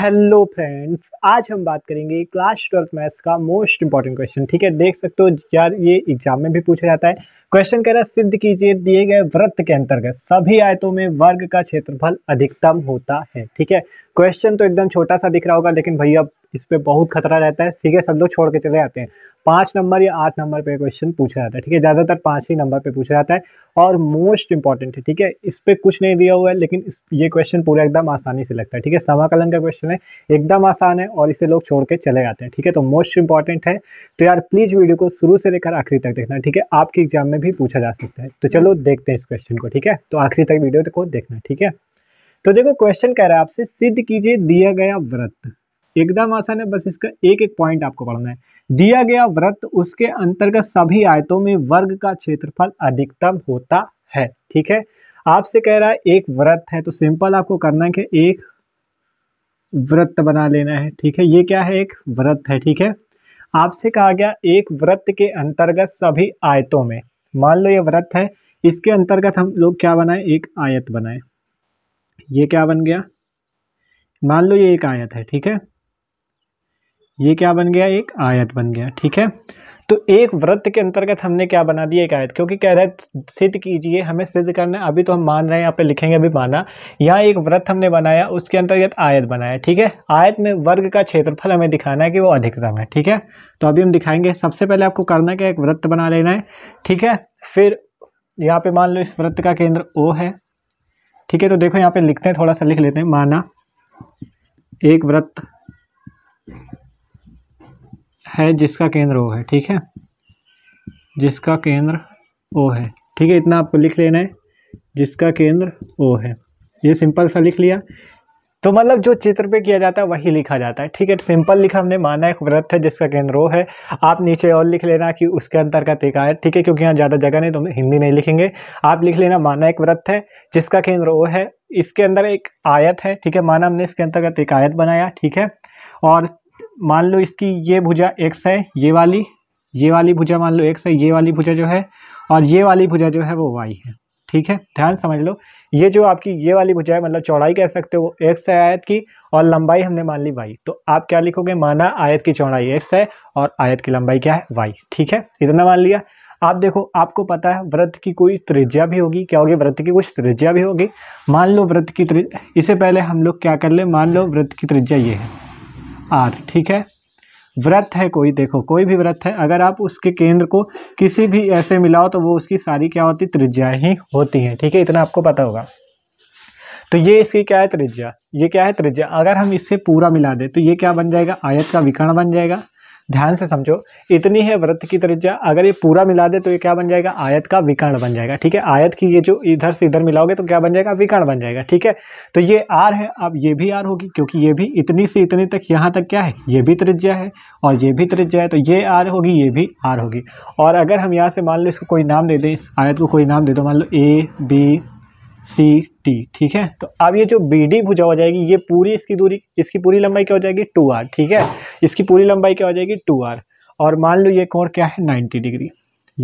hello friends आज हम बात करेंगे क्लास ट्वेल्थ मैथ्स का मोस्ट इंपॉर्टेंट क्वेश्चन ठीक है देख सकते हो यार ये एग्जाम में भी पूछा जाता है क्वेश्चन कह रहा है सिद्ध कीजिए दिए गए व्रत के अंतर्गत सभी आयतों में वर्ग का क्षेत्रफल अधिकतम होता है ठीक है क्वेश्चन तो एकदम छोटा सा दिख रहा होगा लेकिन भैया इस पर बहुत खतरा रहता है ठीक है सब लोग छोड़ के चले जाते हैं पांच नंबर या आठ नंबर पे क्वेश्चन पूछा जाता है ठीक है ज़्यादातर पांच ही नंबर पे पूछा जाता है और मोस्ट इंपॉर्टेंट है ठीक है इस पर कुछ नहीं दिया हुआ है लेकिन ये क्वेश्चन पूरा एकदम आसानी से लगता है ठीक है समाकलन का क्वेश्चन है एकदम आसान है और इसे लोग छोड़ के चले जाते हैं ठीक है तो मोस्ट इंपॉर्टेंट है तो यार प्लीज़ वीडियो को शुरू से लेकर आखिरी तक देखना ठीक है आपके एग्जाम में में भी पूछा जा सकता है तो चलो देखते हैं इस क्वेश्चन को ठीक है तो आखिरी तक वीडियो को देखना ठीक है तो देखो क्वेश्चन कह रहा है आपसे सिद्ध कीजिए दिया गया व्रत एकदम आसान है बस इसका एक एक पॉइंट आपको पढ़ना है दिया गया व्रत उसके अंतर्गत सभी आयतों में वर्ग का क्षेत्रफल अधिकतम होता है ठीक है आपसे कह रहा है एक व्रत है तो सिंपल आपको करना है कि एक व्रत बना लेना है ठीक है ये क्या है एक व्रत है ठीक है आपसे कहा गया एक व्रत के अंतर्गत सभी आयतों में मान लो ये व्रत है इसके अंतर्गत हम लोग क्या बनाए एक आयत बनाए ये क्या बन गया मान लो ये एक आयत है ठीक है ये क्या बन गया एक आयत बन गया ठीक है तो एक व्रत के अंतर्गत हमने क्या बना दिया एक आयत क्योंकि कह रहे सिद्ध कीजिए हमें सिद्ध करना है अभी तो हम मान रहे हैं यहाँ पे लिखेंगे अभी माना यहाँ एक व्रत हमने बनाया उसके अंतर्गत आयत बनाया ठीक है आयत में वर्ग का क्षेत्रफल हमें दिखाना है कि वो अधिकतम है ठीक है तो अभी हम दिखाएंगे सबसे पहले आपको करना क्या एक व्रत बना लेना है ठीक है फिर यहाँ पर मान लो इस व्रत का केंद्र ओ है ठीक है तो देखो यहाँ पर लिखते हैं थोड़ा सा लिख लेते हैं माना एक व्रत है जिसका केंद्र ओ है ठीक है जिसका केंद्र ओ है ठीक है इतना आपको लिख लेना है जिसका केंद्र ओ है ये सिंपल सा लिख लिया तो मतलब जो चित्र पे किया जाता है वही लिखा जाता है ठीक है सिंपल लिखा हमने माना एक व्रत है जिसका केंद्र ओ है आप नीचे और लिख लेना कि उसके अंतर्गत एक आयत ठीक है क्योंकि यहाँ ज़्यादा जगह नहीं तो हिंदी नहीं लिखेंगे आप लिख लेना माना एक व्रत है जिसका केंद्र ओ है इसके अंदर एक आयत है ठीक है माना हमने इसके अंतर्गत एक आयत बनाया ठीक है और मान लो इसकी ये भुजा एक्स है ये वाली ये वाली भुजा मान लो एक्स है ये वाली भुजा जो है और ये वाली भुजा जो है वो वाई है ठीक है ध्यान समझ लो ये जो आपकी ये वाली भुजा है मतलब चौड़ाई कह सकते हो एक्स है आयत की और लंबाई हमने मान ली वाई तो आप क्या लिखोगे माना आयत की चौड़ाई एक्स है और आयत की लंबाई क्या है वाई ठीक है इतना मान लिया आप देखो आपको पता है व्रत की कोई त्रिज्या भी होगी क्या होगी व्रत की कुछ त्रिज्या भी होगी मान लो व्रत की त्रिज इससे पहले हम लोग क्या कर ले मान लो व्रत की त्रिज्या ये है आर ठीक है व्रत है कोई देखो कोई भी व्रत है अगर आप उसके केंद्र को किसी भी ऐसे मिलाओ तो वो उसकी सारी क्या होती त्रिज्या ही होती है ठीक है इतना आपको पता होगा तो ये इसकी क्या है त्रिज्या ये क्या है त्रिज्या अगर हम इससे पूरा मिला दें तो ये क्या बन जाएगा आयत का विकर्ण बन जाएगा ध्यान से समझो इतनी है वृत्त की त्रिज्या अगर ये पूरा मिला दे तो ये क्या बन जाएगा आयत का विकर्ण बन जाएगा ठीक है आयत की ये जो इधर से इधर मिलाओगे तो क्या बन जाएगा विकर्ण बन जाएगा ठीक है तो ये आर है अब ये भी आर होगी क्योंकि ये भी इतनी से इतनी तक यहाँ तक क्या है ये भी त्रिज्या है और ये भी त्रिज्या है तो ये आर होगी ये भी आर होगी और अगर हम यहाँ से मान लो इसको कोई नाम दे दें इस आयत को कोई नाम दे दो मान लो ए बी सी टी ठीक है तो अब ये जो बी डी भुजा हो जाएगी ये पूरी इसकी दूरी इसकी पूरी लंबाई क्या हो जाएगी टू आर ठीक है इसकी पूरी लंबाई क्या हो जाएगी टू आर और मान लो ये कोण क्या है नाइन्टी डिग्री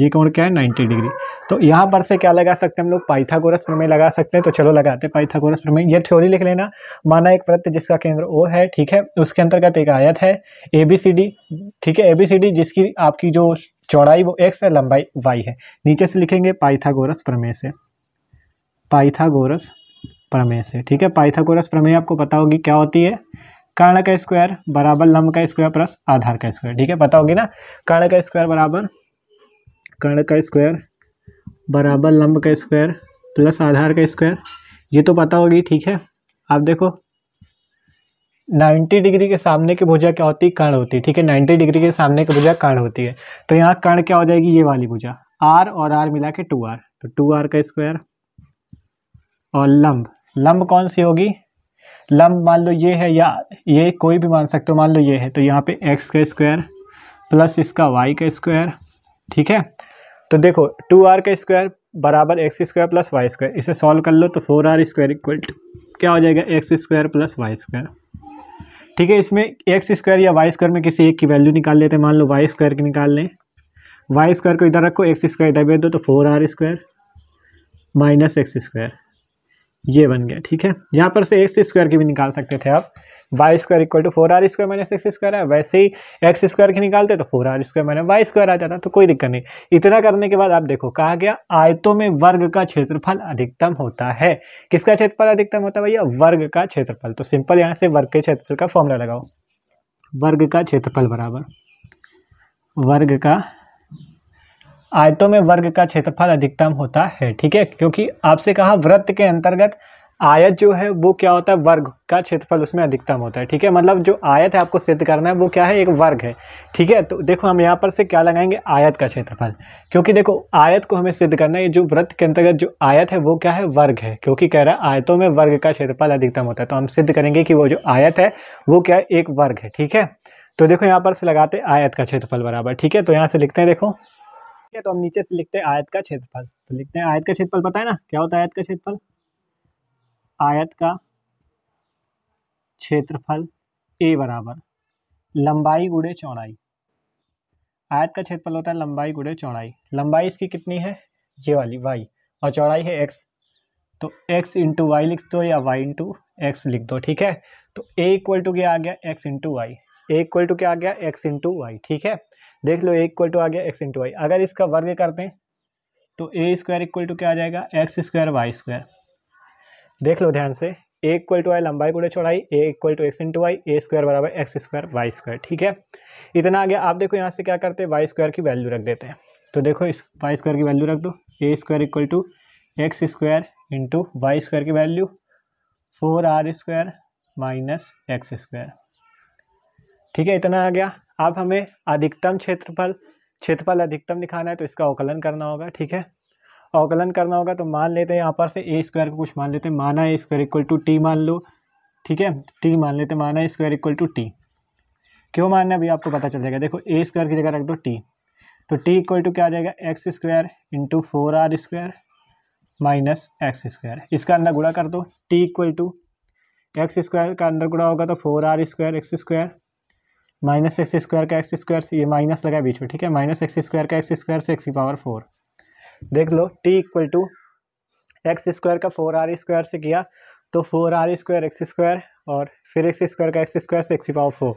ये कोण क्या है नाइन्टी डिग्री तो यहाँ पर से क्या लगा सकते हैं हम लोग पाइथागोरस प्रमेय लगा सकते हैं तो चलो लगाते हैं पाइथागोरस प्रमेय ये थ्योरी लिख लेना माना एक प्रत्यय जिसका केंद्र ओ है ठीक है उसके अंतर्गत एक आयत है ए बी सी डी ठीक है ए बी सी डी जिसकी आपकी जो चौड़ाई वो एक्स है लंबाई वाई है नीचे से लिखेंगे पाइथागोरस प्रमेय से पाइथागोरस प्रमेय से ठीक है पाइथागोरस प्रमेय आपको पता होगी क्या होती है कर्ण का स्क्वायर बराबर लंब का स्क्वायर प्लस आधार का स्क्वायर ठीक है पता होगी ना कर्ण का स्क्वायर बराबर कर्ण का स्क्वायर बराबर लंब का स्क्वायर प्लस आधार का स्क्वायर ये तो पता होगी ठीक है आप देखो 90 डिग्री के सामने की भुजा क्या होती है कर्ण होती है ठीक है 90 डिग्री के सामने की भुजा कर्ण होती है तो यहाँ कर्ण क्या हो जाएगी ये वाली भुजा आर और आर मिला के टू आर तो टू आर का स्क्वायर और लंब लंब कौन सी होगी लंब मान लो ये है या ये कोई भी मान सकते हो मान लो ये है तो यहाँ पे एक्स का स्क्वायर प्लस इसका वाई का स्क्वायर ठीक है तो देखो टू आर का स्क्वायर बराबर X square plus Y square इसे सॉल्व कर लो तो फोर आर स्क्वायर इक्वल क्या हो जाएगा X square plus Y square ठीक है इसमें एक्स स्क्वायर या वाई स्क्वायर में किसी एक की वैल्यू निकाल लेते हैं मान लो वाई स्क्वायर की निकाल लें वाई स्क्वायर को इधर रखो एक्स स्क्वायर इधर भेज दो तो four R square minus X square ये बन गया ठीक है यहाँ पर से एक्स स्क्वायर की भी निकाल सकते थे आप Y square equal to four R square minus X square है वैसे ही एक्स स्क्वायर की निकालते तो four R square minus Y square आ जाता तो कोई दिक्कत नहीं इतना करने के बाद आप देखो कहा गया आयतों में वर्ग का क्षेत्रफल अधिकतम होता है किसका क्षेत्रफल अधिकतम होता है भैया वर्ग का क्षेत्रफल तो सिंपल यहाँ से वर्ग के क्षेत्रफल का फॉर्मूला लगाओ वर्ग का क्षेत्रफल बराबर वर्ग का आयतों में वर्ग का क्षेत्रफल अधिकतम होता है ठीक है क्योंकि आपसे कहा वृत्त के अंतर्गत आयत जो है वो क्या होता है वर्ग का क्षेत्रफल उसमें अधिकतम होता है ठीक है मतलब जो आयत है आपको सिद्ध करना है वो क्या है एक वर्ग है ठीक है तो देखो हम यहाँ पर से क्या लगाएंगे आयत का क्षेत्रफल क्योंकि देखो आयत को हमें सिद्ध करना है जो व्रत के अंतर्गत जो आयत है वो क्या है वर्ग है क्योंकि कह रहा है आयतों में वर्ग का क्षेत्रफल अधिकतम होता है तो हम सिद्ध करेंगे कि वो जो आयत है वो क्या है एक वर्ग है ठीक है तो देखो यहाँ पर से लगाते आयत का क्षेत्रफल बराबर ठीक है तो यहाँ से लिखते हैं देखो है तो हम नीचे से लिखते हैं आयत का क्षेत्रफल तो लिखते हैं आयत का क्षेत्रफल पता है ना क्या होता है आयत का क्षेत्रफल आयत का क्षेत्रफल ए बराबर लंबाई गुड़े चौड़ाई आयत का क्षेत्रफल होता है लंबाई गुड़े चौड़ाई लंबाई इसकी कितनी है ये वाली वाई और चौड़ाई है एक्स तो एक्स इंटू वाई लिख दो या वाई इंटू एक्स लिख दो ठीक है तो ए इक्वल टू क्या आ गया X into Y A equal to क्या आ गया एक्स इंटू वाई ठीक है देख लो ए इक्वल टू आ गया एक्स इंटू वाई अगर इसका वर्ग करते हैं तो ए स्क्वायर इक्वल टू क्या आ जाएगा एक्स स्क्वायर वाई स्क्वायर देख लो ध्यान से ए इक्वल टू आई लंबाई कूड़े चौड़ाई A equal to X into Y A square बराबर एक्स स्क्वायर वाई स्क्वायर ठीक है इतना आ गया आप देखो यहाँ से क्या करते हैं वाई स्क्वायर की वैल्यू रख देते हैं तो देखो इस वाई स्क्वायर की वैल्यू रख दो A square equal to X square into Y square की value four R square minus X square ठीक है इतना आ गया आप हमें अधिकतम क्षेत्रफल क्षेत्रफल अधिकतम दिखाना है तो इसका अवकलन करना होगा ठीक है अवकलन करना होगा तो मान लेते हैं यहाँ पर से ए स्क्वायर को कुछ मान लेते हैं माना A square equal to T मान लो ठीक है टी मान लेते हैं माना A square equal to T क्यों मानना है अभी आपको पता चल जाएगा देखो ए स्क्वायर की जगह रख दो टी तो टी इक्वल टू क्या आ जाएगा X square into four R square minus X square इसका अंदर गुड़ा कर दो T equal to X square का अंदर गुड़ा होगा तो four R square X square minus X square का एक्स स्क्वायर से ये माइनस लगा बीच में ठीक है माइनस एक्स स्क्वायर का एक्स स्क्वायर से एक्स की पावर फोर देख लो T equal to X square का फोर आर स्क्वायर से किया तो four R square X square और फिर एक्स स्क्वायर का एक्स स्क्वायर से एक्स की पावर फोर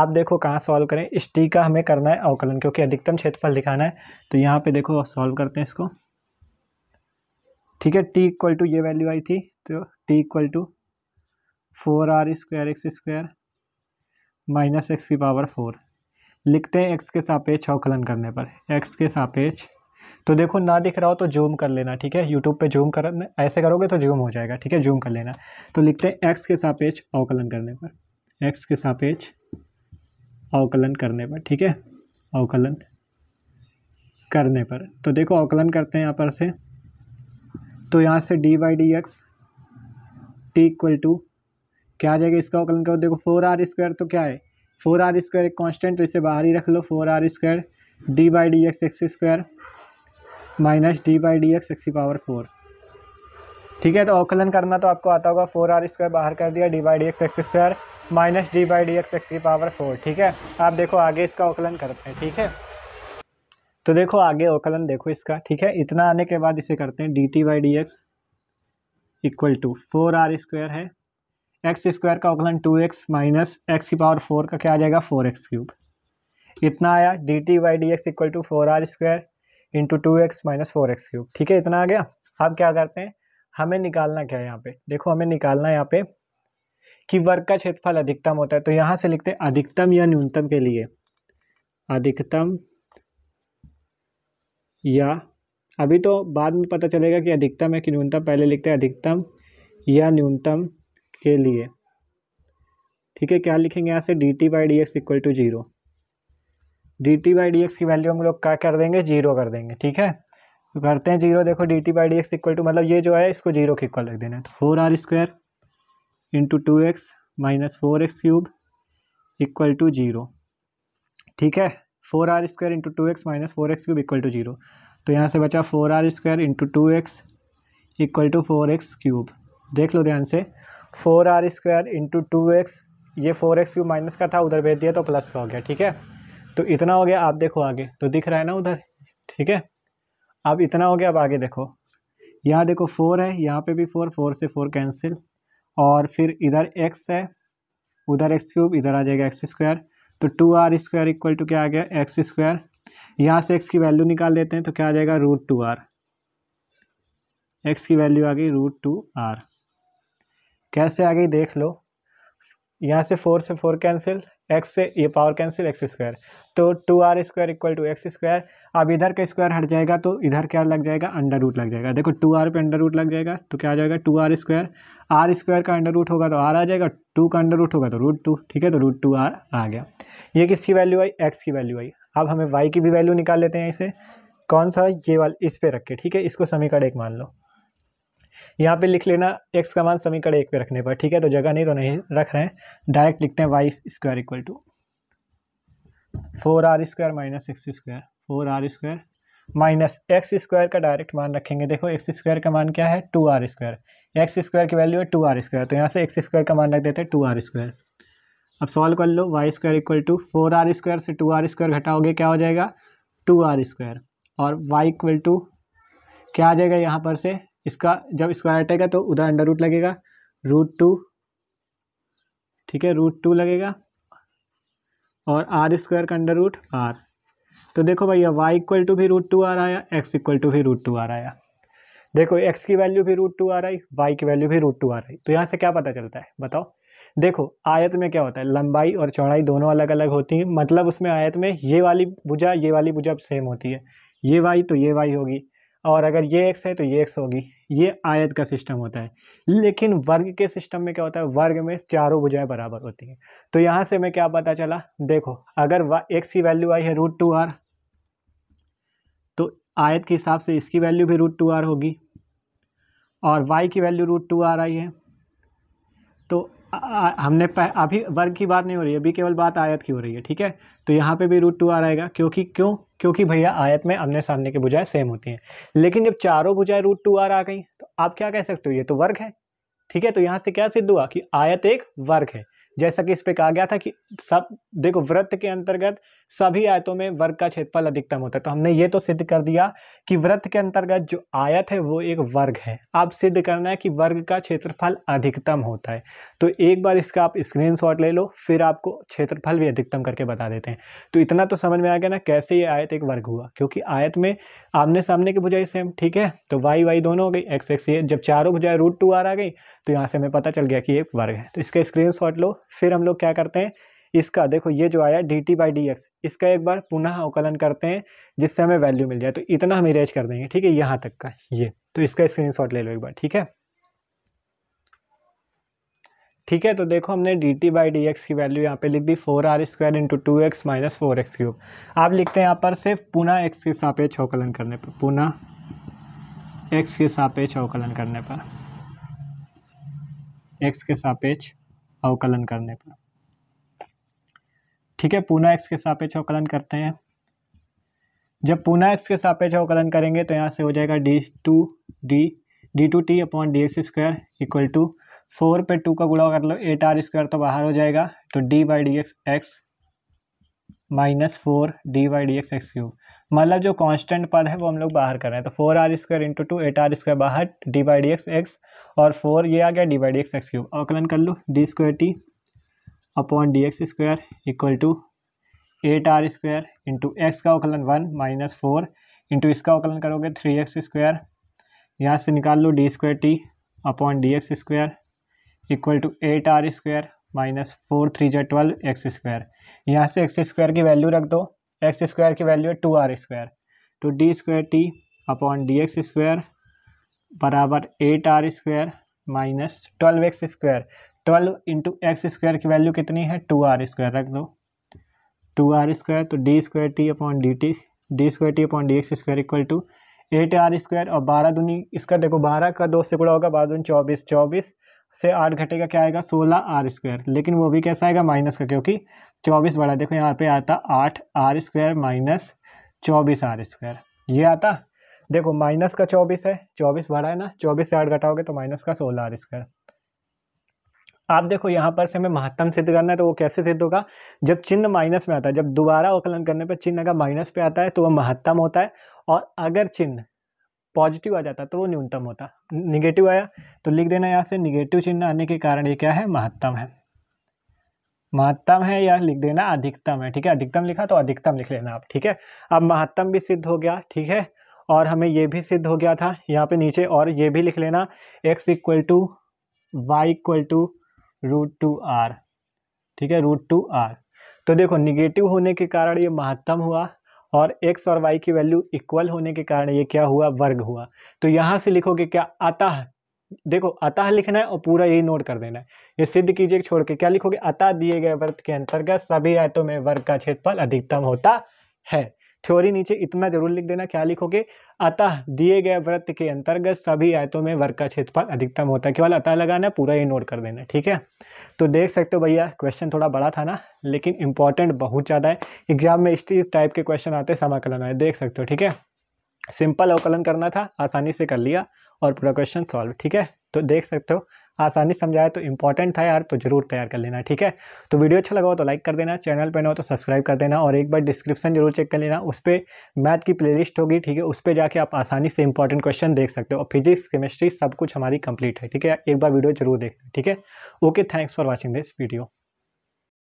आप देखो कहाँ सॉल्व करें इस टी का हमें करना है अवकलन क्योंकि अधिकतम क्षेत्रफल दिखाना है तो यहाँ पर देखो सॉल्व करते हैं इसको ठीक है टी इक्वल टू ये वैल्यू आई थी तो T equal to four R square X square minus X की पावर फोर लिखते हैं एक्स के सापेक्ष अवकलन करने पर एक्स के सापेक्ष तो देखो ना दिख रहा हो तो जूम कर लेना ठीक है यूट्यूब पे जूम कर ऐसे करोगे तो जूम हो जाएगा ठीक है जूम कर लेना तो लिखते हैं एक्स के सापेक्ष अवकलन करने पर एक्स के सापेक्ष अवकलन करने पर ठीक है अवकलन करने पर तो देखो अवकलन करते हैं यहाँ पर से तो यहाँ से D by D X T equal to क्या आ जाएगा इसका अवकलन करो देखो फोर आर स्क्वायर तो क्या है फोर आर स्क्वायर एक कॉन्स्टेंट तो इसे बाहर ही रख लो four R square D by D X X square minus D by D X X की पावर फोर ठीक है तो अवकलन करना तो आपको आता होगा फोर आर स्क्वायर बाहर कर दिया D by D X X square minus D by D X X की पावर फोर ठीक है आप देखो आगे इसका अवकलन करते हैं ठीक है तो देखो आगे अवकलन देखो इसका ठीक है इतना आने के बाद इसे करते हैं D T by D X equal to four R square है एक्स स्क्वायर का अवकलन टू एक्स माइनस एक्स की पावर फोर का क्या आ जाएगा फोर एक्स क्यूब इतना आया D T Y D X equal to four R square into two X minus four X cube ठीक है इतना आ गया अब क्या करते हैं हमें निकालना क्या है यहाँ पे देखो हमें निकालना है यहाँ पे कि वर्ग का क्षेत्रफल अधिकतम होता है तो यहाँ से लिखते हैं अधिकतम या न्यूनतम के लिए अधिकतम या अभी तो बाद में पता चलेगा कि अधिकतम है कि न्यूनतम पहले लिखते हैं अधिकतम या न्यूनतम के लिए ठीक है क्या लिखेंगे यहाँ से D T by D X equal to zero D T by D X की वैल्यू हम लोग क्या कर देंगे जीरो कर देंगे ठीक है तो करते हैं जीरो देखो D T by D X equal to मतलब ये जो है इसको जीरो के इक्वल रख देना है तो four R square into two X minus four X cube equal to zero ठीक है four R square into two X minus four X cube equal to zero तो यहाँ से बचा four R square into two X equal to four X cube देख लो ध्यान से four R square into two X ये फोर एक्स क्यूब माइनस का था उधर भेज दिया तो प्लस का हो गया ठीक है तो इतना हो गया आप देखो आगे तो दिख रहा है ना उधर ठीक है अब इतना हो गया अब आगे देखो यहाँ देखो फोर है यहाँ पे भी फोर फोर से फोर कैंसिल और फिर इधर एक्स है उधर एक्स क्यूब इधर आ जाएगा एक्स स्क्वायर तो two R square equal to क्या आ गया एक्स स्क्वायर यहाँ से एक्स की वैल्यू निकाल लेते हैं तो क्या आ जाएगा रूट टू आर एक्स की वैल्यू आ गई रूट टू आर कैसे आ गई देख लो यहाँ से फोर से फोर कैंसिल एक्स से ये पावर कैंसिल एक्स स्क्वायर तो two R square equal to X square अब इधर का स्क्वायर हट जाएगा तो इधर क्या लग जाएगा अंडर रूट लग जाएगा देखो टू आर पे अंडर रूट लग जाएगा तो क्या आ जाएगा two R square R square का अंडर रूट होगा तो आर आ जाएगा टू का अंडर रूट होगा तो रूट टू ठीक है तो रूट टू आर आ गया ये किसकी वैल्यू आई एक्स की वैल्यू आई अब हमें वाई की भी वैल्यू निकाल लेते हैं इसे कौन सा ये वाल इस पर रख के ठीक है इसको समीकरण एक मान लो यहाँ पे लिख लेना एक्स का मान समीकरण एक पे रखने पर ठीक है तो जगह नहीं तो नहीं रख रहे हैं डायरेक्ट लिखते हैं Y square equal to four R square minus X square four R square minus X square का डायरेक्ट मान रखेंगे देखो एक्स स्क्वायर का मान क्या है two R square X square की वैल्यू है टू आर स्क्वायर तो यहाँ से एक्स स्क्वायर का मान रख देते हैं टू आर स्क्वायर अब सॉल्व कर लो Y square equal to four R square से टू आर स्क्वायर घटाओगे क्या हो जाएगा टू आर स्क्वायर और वाई इक्वल टू क्या आ जाएगा यहाँ पर से इसका जब स्क्वायर हटेगा तो उधर अंडर रूट लगेगा रूट टू ठीक है रूट टू लगेगा और आर स्क्वायर का अंडर रूट आर तो देखो भैया वाई इक्वल टू भी रूट टू आ रहा है एक्स इक्वल टू भी रूट टू आ रहा है देखो एक्स की वैल्यू भी रूट टू आ रही वाई की वैल्यू भी रूट टू आ रही तो यहाँ से क्या पता चलता है बताओ देखो आयत में क्या होता है लंबाई और चौड़ाई दोनों अलग अलग होती हैं मतलब उसमें आयत में ये वाली भुजा ये वाली भुजा सेम होती है ये वाई तो ये वाई होगी और अगर ये एक्स है तो ये एक्स होगी ये आयत का सिस्टम होता है लेकिन वर्ग के सिस्टम में क्या होता है वर्ग में चारों भुजाएं बराबर होती हैं तो यहाँ से मैं क्या पता चला देखो अगर एक्स की वैल्यू आई है रूट टू आर तो आयत के हिसाब से इसकी वैल्यू भी रूट टू आर होगी और वाई की वैल्यू रूट टू आर आई है तो आ, हमने पह, अभी वर्ग की बात नहीं हो रही है अभी केवल बात आयत की हो रही है ठीक है तो यहाँ पे भी रूट टू आ रहेगा क्योंकि क्यों क्योंकि भैया आयत में आमने सामने की भुजाएं सेम होती हैं लेकिन जब चारों भुजाएं रूट टू आर आ गई तो आप क्या कह सकते हो ये तो वर्ग है ठीक है तो यहाँ से क्या सिद्ध हुआ कि आयत एक वर्ग है जैसा कि इस पर कहा गया था कि सब देखो व्रत के अंतर्गत सभी आयतों में वर्ग का क्षेत्रफल अधिकतम होता है तो हमने ये तो सिद्ध कर दिया कि व्रत के अंतर्गत जो आयत है वो एक वर्ग है आप सिद्ध करना है कि वर्ग का क्षेत्रफल अधिकतम होता है तो एक बार इसका आप स्क्रीन ले लो फिर आपको क्षेत्रफल भी अधिकतम करके बता देते हैं तो इतना तो समझ में आ गया ना कैसे ये आयत एक वर्ग हुआ क्योंकि आयत में आमने सामने की भुजाई सेम ठीक है तो वाई वाई दोनों हो गई एक्स एक्स ये जब चारों भुजाएं रूट टू आर आ गई तो यहाँ से हमें पता चल गया कि एक वर्ग है तो इसका स्क्रीन लो फिर हम लोग क्या करते हैं इसका देखो ये जो आया D T by D X इसका एक बार पुनः अवकलन करते हैं जिससे हमें वैल्यू मिल जाए तो इतना हम इरेज कर देंगे ठीक है यहाँ तक का ये तो इसका शॉट ले लो एक बार ठीक है ठीक है तो देखो हमने D T by D X की वैल्यू यहाँ पे लिख दी four R square into two X minus four X cube आप लिखते हैं यहाँ पर सिर्फ पुनः एक्स के सापेक्ष अवकलन करने पर पुनः एक्स के सापेक्ष अवकलन करने पर एक्स के सापेक्ष अवकलन करने पर ठीक है पूना एक्स के सापेक्ष अवकलन करते हैं जब पूना एक्स के सापेक्ष अवकलन करेंगे तो यहाँ से हो जाएगा D two D D two T upon D X square equal to four पे टू का गुड़ा कर लो एट आर स्क्वायर तो बाहर हो जाएगा तो D by D X X minus four D Y D X X cube मतलब जो कांस्टेंट पद है वो हम लोग बाहर कर रहे हैं तो four R square into two eight R square बाहर D Y D X X और फोर ये आ गया D Y D X X cube अवकलन कर लो D square T upon D X square equal to eight R square into X का अवकलन वन माइनस फोर इंटू इसका अवकलन करोगे थ्री एक्स स्क्वायर यहाँ से निकाल लो D square T upon D X square equal to eight R square minus four three जो ट्वेल्व एक्स स्क्वायर यहाँ से एक्स स्क्वायर की वैल्यू रख दो एक्स स्क्वायर की वैल्यू है टू आर स्क्वायर तो D square T upon D X square बराबर eight R square minus twelve X square twelve into X square की वैल्यू कितनी है टू आर स्क्वायर रख दो टू आर स्क्वायर तो D square T upon D T D square T upon D X square equal to eight R square और बारह दूनी इसका देखो बारह का दो से गुड़ा होगा बारह दूनी चौबीस चौबीस से आठ घटेगा क्या आएगा सोलह आर स्क्वायर लेकिन वो भी कैसा आएगा माइनस का क्योंकि चौबीस बड़ा देखो यहाँ पे आता आठ आर स्क्वायर माइनस चौबीस आर स्क्वायर ये आता देखो माइनस का चौबीस है चौबीस बड़ा है ना चौबीस से आठ घटाओगे तो माइनस का सोलह आर स्क्वायर आप देखो यहाँ पर से हमें महत्तम सिद्ध करना है तो वो कैसे सिद्ध होगा जब चिन्ह माइनस में आता है जब दोबारा अवकलन करने पर चिन्ह अगर माइनस पे आता है तो वह महत्तम होता है और अगर चिन्ह पॉजिटिव आ जाता तो वो न्यूनतम होता निगेटिव आया तो लिख देना यहाँ से निगेटिव चिन्ह आने के कारण ये क्या है महत्तम है महत्तम है या लिख देना अधिकतम है ठीक है अधिकतम लिखा तो अधिकतम लिख लेना आप ठीक है अब महत्तम भी सिद्ध हो गया ठीक है और हमें ये भी सिद्ध हो गया था यहाँ पे नीचे और ये भी लिख लेना x equal to Y equal to root two R ठीक है रूट टू आर तो देखो निगेटिव होने के कारण ये महत्तम हुआ और एक्स और वाई की वैल्यू इक्वल होने के कारण ये क्या हुआ वर्ग हुआ तो यहाँ से लिखोगे क्या अतः देखो अतः लिखना है और पूरा यही नोट कर देना है ये सिद्ध कीजिए छोड़ के क्या लिखोगे अतः दिए गए वर्त के अंतर्गत सभी आयतों में वर्ग का क्षेत्रफल अधिकतम होता है थ्योरी नीचे इतना जरूर लिख देना क्या लिखोगे अतः दिए गए व्रत के अंतर्गत सभी आयतों में वर्ग का क्षेत्रफल अधिकतम होता है केवल अतः लगाना पूरा ये नोट कर देना ठीक है तो देख सकते हो भैया क्वेश्चन थोड़ा बड़ा था ना लेकिन इंपॉर्टेंट बहुत ज़्यादा है एग्जाम में इस टाइप के क्वेश्चन आते समाकलन आए देख सकते हो ठीक है सिंपल अवकलन करना था आसानी से कर लिया और पूरा क्वेश्चन सॉल्व ठीक है तो देख सकते हो आसानी समझाया तो इंपॉर्टेंट था यार तो जरूर तैयार कर लेना ठीक है तो वीडियो अच्छा लगा हो तो लाइक कर देना चैनल पर ना हो तो सब्सक्राइब कर देना और एक बार डिस्क्रिप्शन जरूर चेक कर लेना उस पर मैथ की प्लेलिस्ट होगी ठीक है उस पर जाके आप आसानी से इंपॉर्टेंट क्वेश्चन देख सकते हो और फिजिक्स केमिस्ट्री सब कुछ हमारी कंप्लीट है ठीक है एक बार वीडियो जरूर देखना ठीक है okay thanks for watching this video